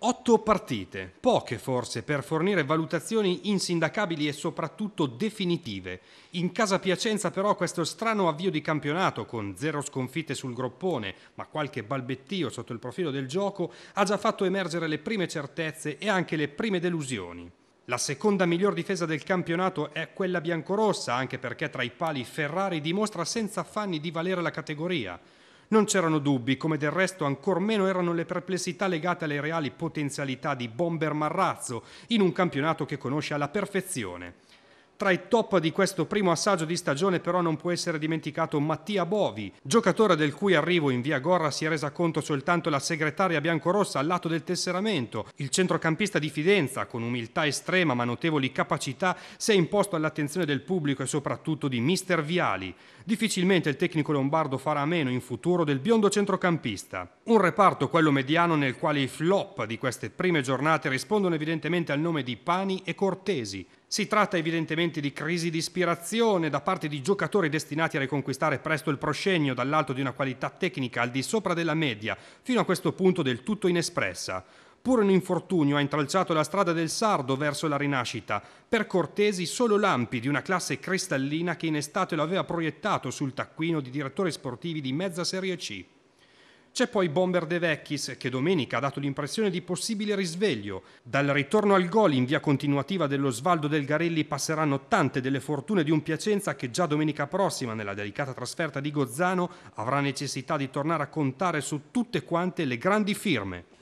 Otto partite, poche forse, per fornire valutazioni insindacabili e soprattutto definitive. In casa Piacenza però questo strano avvio di campionato, con zero sconfitte sul groppone, ma qualche balbettio sotto il profilo del gioco, ha già fatto emergere le prime certezze e anche le prime delusioni. La seconda miglior difesa del campionato è quella biancorossa, anche perché tra i pali Ferrari dimostra senza affanni di valere la categoria. Non c'erano dubbi, come del resto ancor meno erano le perplessità legate alle reali potenzialità di Bomber Marrazzo in un campionato che conosce alla perfezione. Tra i top di questo primo assaggio di stagione però non può essere dimenticato Mattia Bovi, giocatore del cui arrivo in via Gorra si è resa conto soltanto la segretaria biancorossa al lato del tesseramento. Il centrocampista di Fidenza, con umiltà estrema ma notevoli capacità, si è imposto all'attenzione del pubblico e soprattutto di mister Viali. Difficilmente il tecnico lombardo farà a meno in futuro del biondo centrocampista. Un reparto, quello mediano, nel quale i flop di queste prime giornate rispondono evidentemente al nome di Pani e Cortesi. Si tratta evidentemente di crisi di ispirazione da parte di giocatori destinati a riconquistare presto il proscenio dall'alto di una qualità tecnica al di sopra della media, fino a questo punto del tutto inespressa. Pur un infortunio ha intralciato la strada del Sardo verso la rinascita, per cortesi solo lampi di una classe cristallina che in estate lo aveva proiettato sul taccuino di direttori sportivi di mezza Serie C. C'è poi Bomber De Vecchis che domenica ha dato l'impressione di possibile risveglio. Dal ritorno al gol in via continuativa dell'Osvaldo del Garelli passeranno tante delle fortune di un Piacenza che già domenica prossima nella delicata trasferta di Gozzano avrà necessità di tornare a contare su tutte quante le grandi firme.